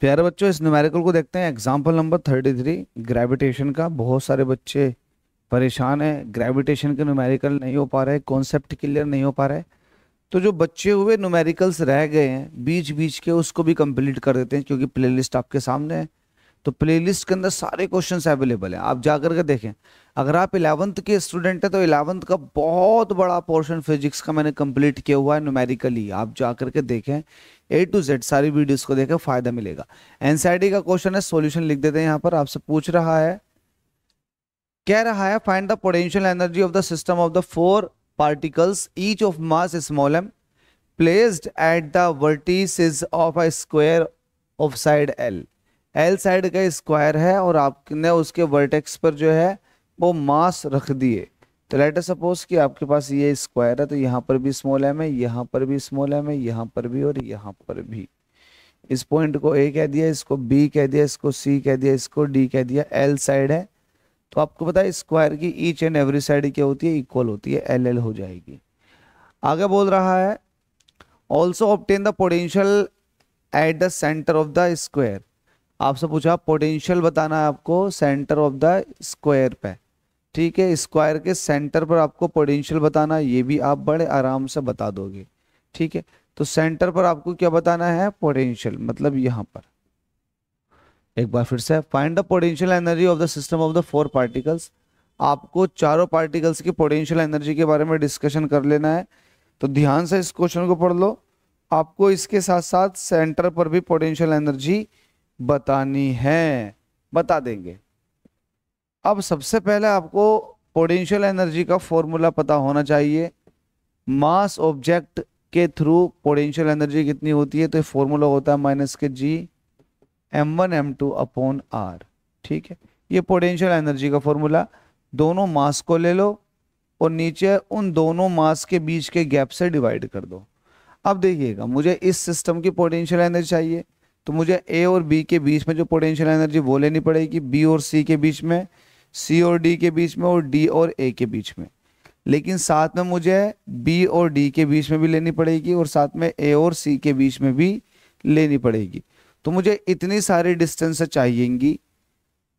प्यारे बच्चों इस न्यूमेरिकल को देखते हैं example number thirty three gravitation का बहुत सारे बच्चे परेशान है ग्रेविटेशन के न्यूमेरिकल नहीं हो पा रहे कॉन्सेप्ट क्लियर नहीं हो पा रहे तो जो बच्चे हुए न्यूमेरिकल्स रह गए हैं बीच बीच के उसको भी कंप्लीट कर देते हैं क्योंकि प्लेलिस्ट आपके सामने है तो प्लेलिस्ट के अंदर सारे क्वेश्चंस अवेलेबल हैं आप जा करके देखें अगर आप इलेवंथ के स्टूडेंट हैं तो इलेवंथ का बहुत बड़ा पोर्शन फिजिक्स का मैंने कंप्लीट किया हुआ है न्यूमेरिकली आप जा करके देखें ए टू जेड सारी वीडियोस को देखें फ़ायदा मिलेगा एनसीईआरटी का क्वेश्चन है सॉल्यूशन लिख देते हैं यहाँ पर आपसे पूछ रहा है कह रहा है find the potential energy of the system of the four particles each of mass small M placed at the vertices of a square of side L L side का स्क्वायर है और आपने उसके वर्टेक्स पर जो है वो मास रख दिए तो लेटर सपोज कि आपके पास ये स्क्वायर है तो यहाँ पर भी स्मॉल एम है यहाँ पर भी स्मॉल एम है यहाँ पर भी और यहाँ पर भी इस पॉइंट को ए कह दिया इसको बी कह दिया इसको सी कह दिया इसको डी कह दिया एल साइड है तो आपको पता है स्क्वायर की ईच एंड एवरी साइड क्या होती है इक्वल होती है एल एल हो जाएगी आगे बोल रहा है also obtain the potential at the centre of the square आपसे पूछा पोटेंशियल बताना है आपको सेंटर ऑफ द स्क्वायर पे ठीक है स्क्वायर के सेंटर पर आपको पोटेंशियल बताना ये भी आप बड़े आराम से बता दोगे ठीक है तो सेंटर पर आपको क्या बताना है पोटेंशियल मतलब यहां पर एक बार फिर से find the potential energy of the system of the four particles आपको चारों पार्टिकल्स की पोटेंशियल एनर्जी के बारे में डिस्कशन कर लेना है तो ध्यान से इस क्वेश्चन को पढ़ लो आपको इसके साथ साथ सेंटर पर भी पोटेंशियल एनर्जी बतानी है बता देंगे अब सबसे पहले आपको पोटेंशियल एनर्जी का फॉर्मूला पता होना चाहिए मास ऑब्जेक्ट के थ्रू पोटेंशियल एनर्जी कितनी होती है तो फॉर्मूला होता है माइनस के G M one M two upon R ठीक है ये पोटेंशियल एनर्जी का फॉर्मूला दोनों मास को ले लो और नीचे उन दोनों मास के बीच के गैप से डिवाइड कर दो अब देखिएगा मुझे इस सिस्टम की पोटेंशियल एनर्जी चाहिए तो मुझे ए और बी के बीच में जो पोटेंशियल एनर्जी वो लेनी पड़ेगी बी और सी के बीच में सी और डी के बीच में और डी और ए के बीच में लेकिन साथ में मुझे बी और डी के बीच में भी लेनी पड़ेगी और साथ में ए और सी के बीच में भी लेनी पड़ेगी तो मुझे इतनी सारी डिस्टेंस चाहिएगी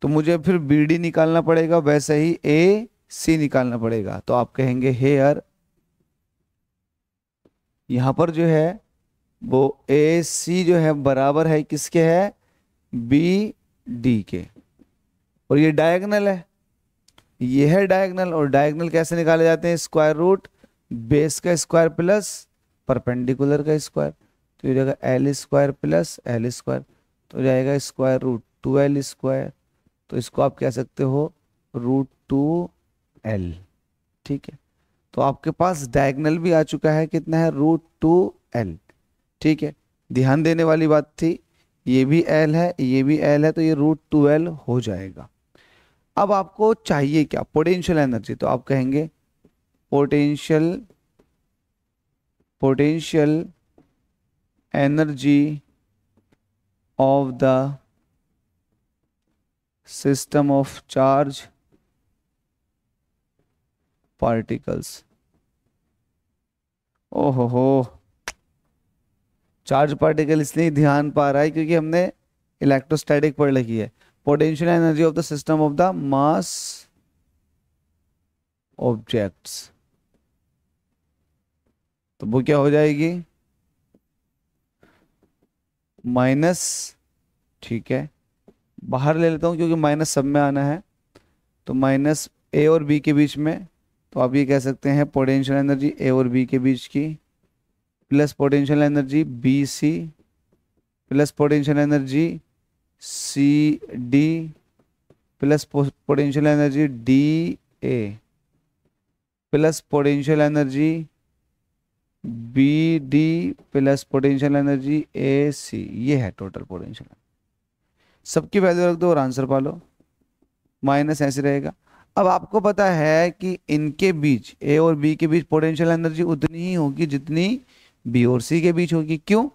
तो मुझे फिर बी डी निकालना पड़ेगा वैसे ही ए सी निकालना पड़ेगा तो आप कहेंगे हे यार यहां पर जो है वो ए सी जो है बराबर है किसके है बी डी के और ये डायगनल है ये है डायगनल और डायगनल कैसे निकाले जाते हैं स्क्वायर रूट बेस का स्क्वायर प्लस परपेंडिकुलर का स्क्वायर तो ये जाएगा L square plus L square तो जाएगा square root two L square तो इसको आप कह सकते हो रूट टू एल ठीक है तो आपके पास डायगनल भी आ चुका है कितना है रूट टू एल ठीक है ध्यान देने वाली बात थी ये भी एल है ये भी एल है तो ये रूट टू एल हो जाएगा अब आपको चाहिए क्या पोटेंशियल एनर्जी तो आप कहेंगे potential potential energy of the system of charge particles ओहो हो चार्ज पार्टिकल इसलिए ध्यान पा रहा है क्योंकि हमने इलेक्ट्रोस्टैटिक पढ़ लिखी है potential energy of the system of the mass objects तो वो क्या हो जाएगी माइनस ठीक है बाहर ले लेता हूं क्योंकि माइनस सब में आना है तो माइनस ए और बी के बीच में तो आप ये कह सकते हैं पोटेंशियल एनर्जी ए और बी के बीच की plus potential energy B C plus potential energy C D plus potential energy D A plus potential energy B D plus potential energy A C ये है टोटल पोटेंशियल सबकी वैल्यू रख दो और आंसर पा लो माइनस ऐसे रहेगा अब आपको पता है कि इनके बीच ए और बी के बीच पोटेंशियल एनर्जी उतनी ही होगी जितनी बी और सी के बीच होगी क्यों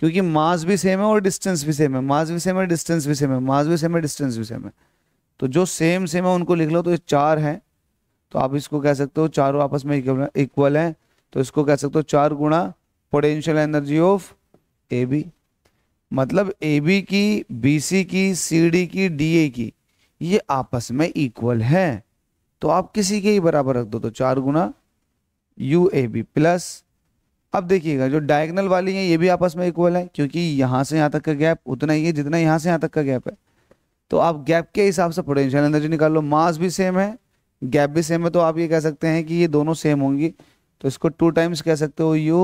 क्योंकि मास भी सेम है और डिस्टेंस भी सेम है मास भी सेम है डिस्टेंस भी सेम है मास भी सेम है डिस्टेंस भी सेम है तो जो सेम सेम है उनको लिख लो तो ये चार हैं तो आप इसको कह सकते हो चारों आपस में इक्वल हैं तो इसको कह सकते हो चार गुणा potential energy of A B मतलब ए बी की बी सी की सी डी की डी ए की ये आपस में इक्वल है तो आप किसी के ही बराबर रख दो तो चार गुना यू ए बी प्लस अब देखिएगा जो डायगनल वाली है ये भी आपस में इक्वल है क्योंकि यहाँ से यहाँ तक का गैप उतना ही है जितना यहाँ से यहाँ तक का गैप है तो आप गैप के हिसाब से पोटेंशियल एनर्जी निकाल लो मास भी सेम है गैप भी सेम है तो आप ये कह सकते हैं कि ये दोनों सेम होंगी तो इसको टू टाइम्स कह सकते हो U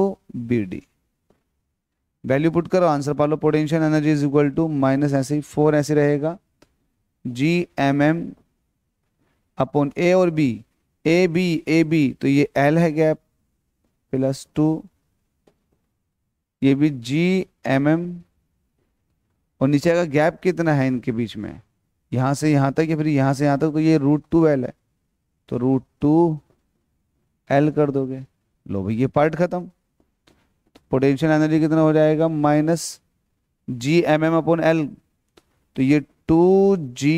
B D value put करो आंसर पा लो potential energy is equal to minus ऐसे ही फोर ऐसे रहेगा G M M upon A और B A B A B तो ये एल है गैप प्लस टू ये भी जी एम एम और नीचे का गैप कितना है इनके बीच में यहाँ से यहाँ तक या फिर यहाँ से यहाँ तक तो ये रूट टू एल है तो रूट टू एल कर दोगे लो भाई ये पार्ट खत्म पोटेंशियल तो एनर्जी कितना हो जाएगा minus G M M upon L तो ये two G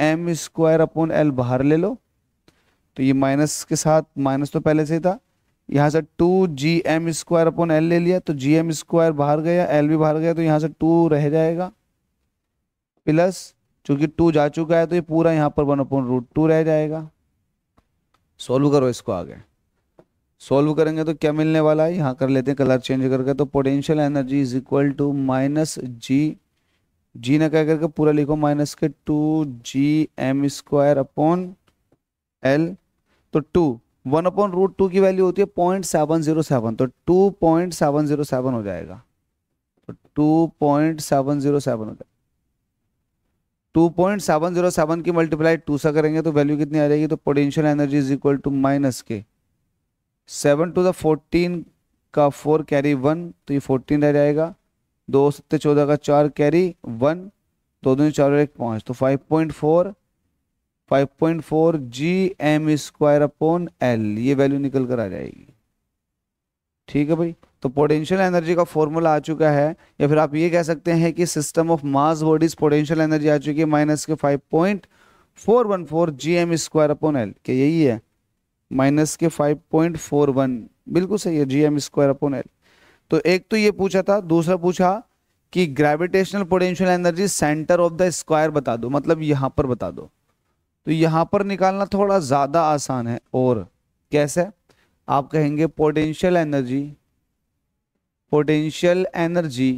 M square upon L बाहर ले लो तो ये माइनस के साथ माइनस तो पहले से ही था यहाँ से two G M square upon L ले लिया तो जी एम स्क्वायर बाहर गया एल भी बाहर गया तो यहाँ से टू रह जाएगा प्लस चूंकि टू जा चुका है तो ये पूरा यहाँ पर वन अपन रूट टू रह जाएगा सॉल्व करो इसको आगे सॉल्व करेंगे तो क्या मिलने वाला है यहाँ कर लेते हैं कलर चेंज करके तो potential energy is equal to minus G G ने क्या करके पूरा लिखो माइनस के two G M square upon L तो two one upon root two की वैल्यू होती है पॉइंट सेवन जीरो सेवन तो two point seven zero seven हो जाएगा तो two point seven zero seven हो जाएगा two point seven zero seven की मल्टीप्लाई टू से करेंगे तो वैल्यू कितनी आ जाएगी तो potential energy is equal to minus के सेवन टू द फोर्टीन का फोर कैरी वन तो ये फोर्टीन रह जाएगा दो सत्ते चौदह का चार कैरी वन दो दो चार एक पाँच तो five point four five point four G M square upon L ये वैल्यू निकल कर आ जाएगी ठीक है भाई तो पोटेंशियल एनर्जी का फॉर्मूला आ चुका है या फिर आप ये कह सकते हैं कि system of mass bodies potential energy आ चुकी है माइनस के five point four one four G M square upon L क्या यही है माइनस के फाइव पॉइंट फोर वन बिल्कुल सही है G M square upon L तो एक तो ये पूछा था दूसरा पूछा कि gravitational potential energy centre of the square बता दो मतलब यहाँ पर बता दो तो यहां पर निकालना थोड़ा ज़्यादा आसान है और कैसे आप कहेंगे potential energy potential energy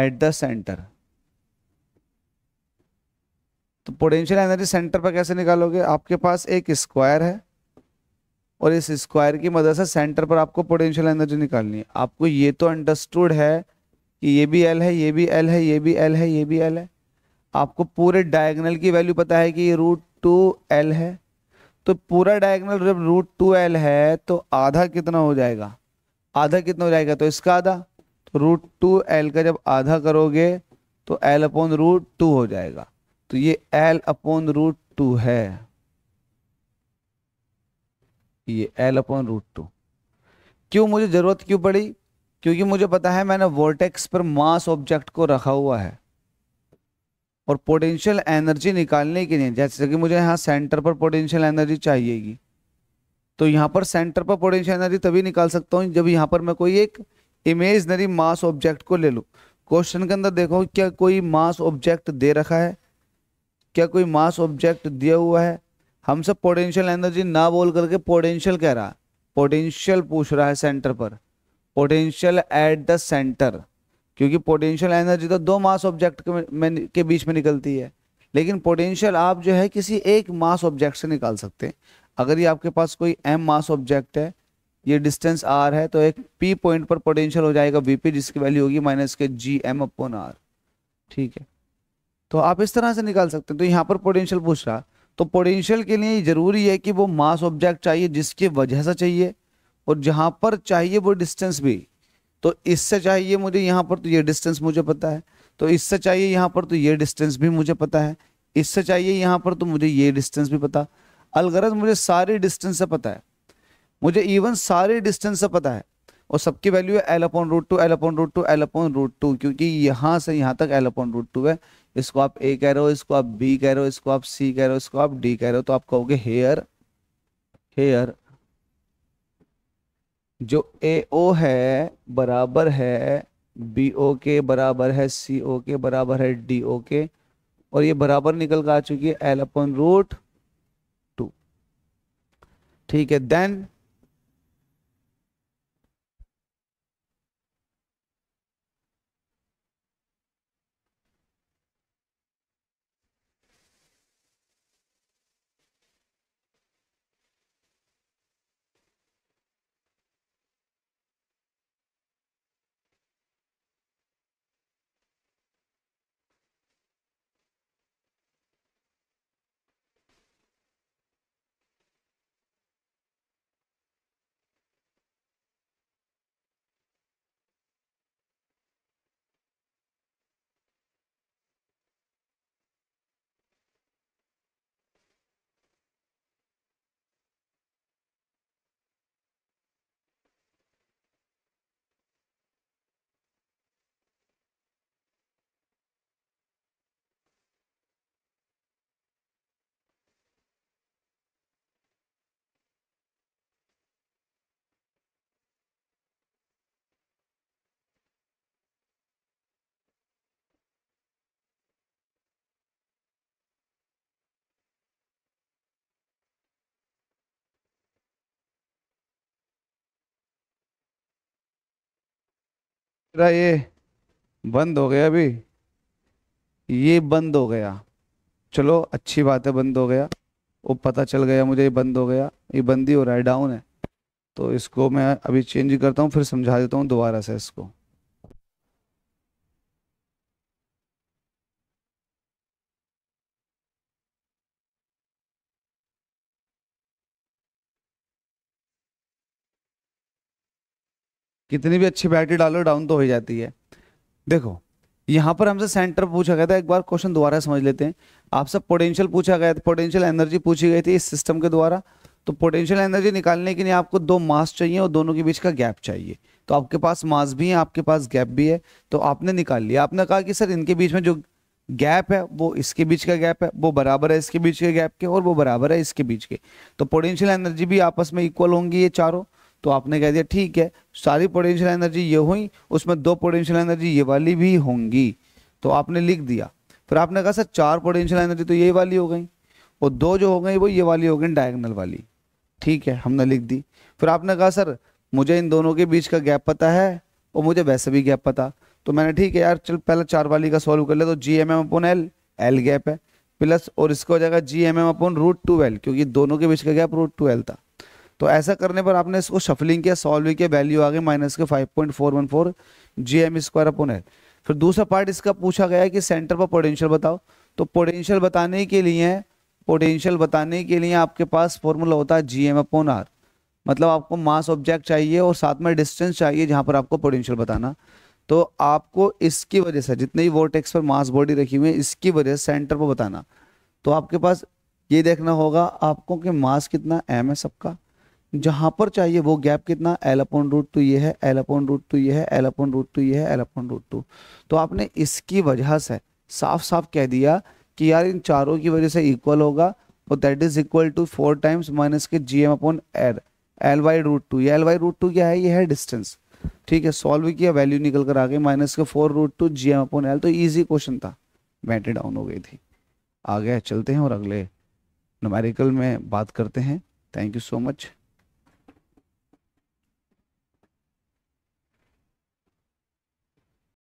at the centre तो पोटेंशियल एनर्जी सेंटर पर कैसे निकालोगे आपके पास एक स्क्वायर है और इस स्क्वायर की मदद से सेंटर पर आपको पोटेंशियल एनर्जी निकालनी है आपको ये तो अंडरस्टूड है कि ये भी एल है ये भी एल है ये भी एल है ये भी एल है आपको पूरे डायगनल की वैल्यू पता है कि रूट टू एल है तो पूरा डायगनल जब रूट टू एल है तो आधा कितना हो जाएगा आधा कितना हो जाएगा तो इसका आधा तो रूट टू एल का जब आधा करोगे तो एल अपॉन रूट टू हो जाएगा तो ये एल अपॉन रूट टू है ये एल अपॉन रूट टू क्यों मुझे ज़रूरत क्यों पड़ी क्योंकि मुझे पता है मैंने वोल्टेक्स पर मास ऑब्जेक्ट को रखा हुआ है और पोटेंशियल एनर्जी निकालने के लिए जैसे कि मुझे यहाँ सेंटर पर पोटेंशियल एनर्जी चाहिएगी तो यहाँ पर सेंटर पर पोटेंशियल एनर्जी तभी निकाल सकता हूँ जब यहाँ पर मैं कोई एक इमेजनरी मास ऑब्जेक्ट को ले लूँ क्वेश्चन के अंदर देखो क्या कोई मास ऑब्जेक्ट दे रखा है क्या कोई मास ऑब्जेक्ट दिया हुआ है हम सब पोटेंशियल एनर्जी ना बोल करके पोटेंशियल कह रहा है पोटेंशियल पूछ रहा है सेंटर पर पोटेंशियल एट द सेंटर क्योंकि पोटेंशियल एनर्जी तो दो मास ऑब्जेक्ट में के बीच में निकलती है लेकिन पोटेंशियल आप जो है किसी एक मास ऑब्जेक्ट से निकाल सकते हैं अगर ये आपके पास कोई एम मास ऑब्जेक्ट है ये डिस्टेंस आर है तो एक पी पॉइंट पर पोटेंशियल हो जाएगा वीपी जिसकी वैल्यू होगी माइनस के जी एम अपन आर ठीक है तो आप इस तरह से निकाल सकते हैं तो यहाँ पर पोटेंशियल पूछ रहा तो पोटेंशियल के लिए ज़रूरी है कि वो मास ऑब्जेक्ट चाहिए जिसकी वजह से चाहिए और जहाँ पर चाहिए वो डिस्टेंस भी तो इससे चाहिए मुझे यहाँ पर तो ये डिस्टेंस मुझे पता है तो इससे चाहिए यहाँ पर तो ये डिस्टेंस भी मुझे पता है इससे चाहिए यहाँ पर तो मुझे ये डिस्टेंस भी पता अलगरज मुझे सारे डिस्टेंस से पता है मुझे इवन सारे डिस्टेंस से पता है और सबकी वैल्यू है L upon root two L upon root two L upon root two क्योंकि यहाँ से यहाँ तक एल अपॉन रूट टू है इसको आप ए कह रहे हो इसको आप बी कह रहे हो इसको आप सी कह रहे हो इसको आप डी कह रहे हो तो आप कहोगे हेयर हेयर जो ए ओ है बराबर है बी ओ के बराबर है सी ओ के बराबर है डी ओ के और ये बराबर निकल कर आ चुकी है एल अपन रूट टू ठीक है देन मेरा ये बंद हो गया अभी ये बंद हो गया चलो अच्छी बात है बंद हो गया वो पता चल गया मुझे ये बंद हो गया ये बंद ही हो रहा है डाउन है तो इसको मैं अभी चेंज करता हूँ फिर समझा देता हूँ दोबारा से इसको कितनी भी अच्छी बैटरी डालो डाउन तो हो जाती है देखो यहाँ पर हमसे सेंटर पूछा गया था एक बार क्वेश्चन दोबारा समझ लेते हैं आपसे पोटेंशियल पूछा गया था पोटेंशियल एनर्जी पूछी गई थी इस सिस्टम के द्वारा तो पोटेंशियल एनर्जी निकालने के लिए आपको दो मास चाहिए और दोनों के बीच का गैप चाहिए तो आपके पास मास भी है आपके पास गैप भी है तो आपने निकाल लिया आपने कहा कि सर इनके बीच में जो गैप है वो इसके बीच का गैप है वो बराबर है इसके बीच के गैप के और वो बराबर है इसके बीच के तो पोटेंशियल एनर्जी भी आपस में इक्वल होंगी ये चारों तो आपने कह दिया ठीक है सारी पोटेंशियल एनर्जी ये हुई उसमें दो पोटेंशियल एनर्जी ये वाली भी होंगी तो आपने लिख दिया फिर आपने कहा सर चार पोटेंशियल एनर्जी तो ये वाली हो गई और दो जो हो गई वो ये वाली हो गई डायगनल वाली ठीक है हमने लिख दी फिर आपने कहा सर मुझे इन दोनों के बीच का गैप पता है और मुझे वैसे भी गैप पता तो मैंने ठीक है यार चल पहले चार वाली का सॉल्व कर ले तो G M M upon L L gap है प्लस और इसको हो जाएगा G M M upon root two L क्योंकि दोनों के बीच का गैप रूट टू एल था तो ऐसा करने पर आपने इसको शफलिंग किया सॉल्व किया वैल्यू आ गई माइनस के five point four one four G M square upon है फिर दूसरा पार्ट इसका पूछा गया कि सेंटर पर पोटेंशियल बताओ तो पोटेंशियल बताने के लिए पोटेंशियल बताने के लिए आपके पास फॉर्मूला होता है जी एम अपोन आर मतलब आपको मास ऑब्जेक्ट चाहिए और साथ में डिस्टेंस चाहिए जहाँ पर आपको पोटेंशियल बताना तो आपको इसकी वजह से जितने ही वोटेक्स पर मास बॉडी रखी हुई है इसकी वजह से सेंटर पर बताना तो आपके पास ये देखना होगा आपको कि मास कितना एम है सबका जहां पर चाहिए वो गैप कितना एल अपॉन रूट टू ये है एल अपॉन रूट टू ये है एल अपॉन रूट टू ये है एल अपॉन रूट टू तो आपने इसकी वजह से साफ साफ कह दिया कि यार इन चारों की वजह से इक्वल होगा और that is equal to four times minus के G M upon uh L by root two ये एल वाई रूट टू क्या है ये है डिस्टेंस ठीक है सॉल्व किया वैल्यू निकल कर आ गई माइनस के four root two G M upon L तो ईजी क्वेश्चन था बैटरी डाउन हो गई थी आगे चलते हैं और अगले नमेरिकल में बात करते हैं थैंक यू सो मच